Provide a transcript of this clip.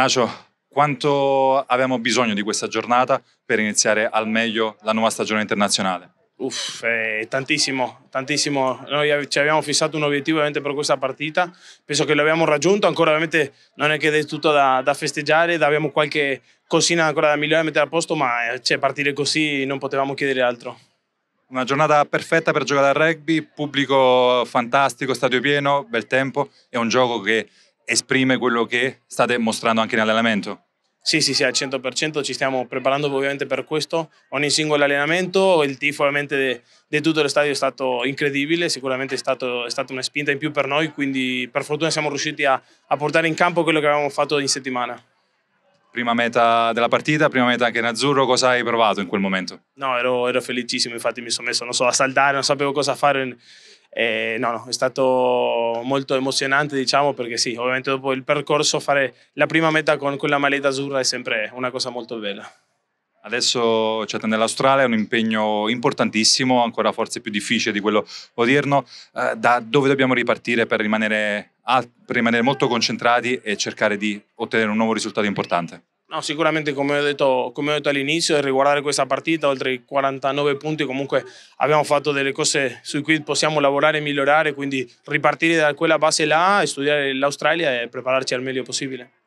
Nacio, quanto abbiamo bisogno di questa giornata per iniziare al meglio la nuova stagione internazionale? Uff, eh, tantissimo, tantissimo. Noi ci abbiamo fissato un obiettivo ovviamente per questa partita, penso che l'abbiamo raggiunto, ancora ovviamente non è che è tutto da, da festeggiare, abbiamo qualche cosina ancora da migliorare, mettere a posto, ma eh, cioè, partire così non potevamo chiedere altro. Una giornata perfetta per giocare al rugby, pubblico fantastico, stadio pieno, bel tempo, è un gioco che esprime quello che state mostrando anche in allenamento? Sì, sì, sì, al 100% ci stiamo preparando ovviamente per questo, ogni singolo allenamento, il tifo ovviamente di tutto lo stadio è stato incredibile, sicuramente è, stato, è, stata una spinta in più per noi, quindi per fortuna siamo riusciti a, a portare in campo quello che avevamo fatto in settimana. Prima meta della partita, prima meta anche in azzurro, cosa hai provato in quel momento? No, ero, ero felicissimo, infatti mi sono messo, so, a saltare, non sapevo cosa fare eh, no, no, è stato molto emozionante, diciamo, perché sì, ovviamente dopo il percorso fare la prima meta con quella maletta azzurra è sempre una cosa molto bella. Adesso c'è cioè, nell'Australia un impegno importantissimo, ancora forse più difficile di quello odierno. Eh, da dove dobbiamo ripartire per rimanere, per rimanere molto concentrati e cercare di ottenere un nuovo risultato importante? No, sicuramente come ho, detto, come ho detto all'inizio, riguardare questa partita, oltre i 49 punti, comunque abbiamo fatto delle cose su cui possiamo lavorare e migliorare, quindi ripartire da quella base là, studiare l'Australia e prepararci al meglio possibile.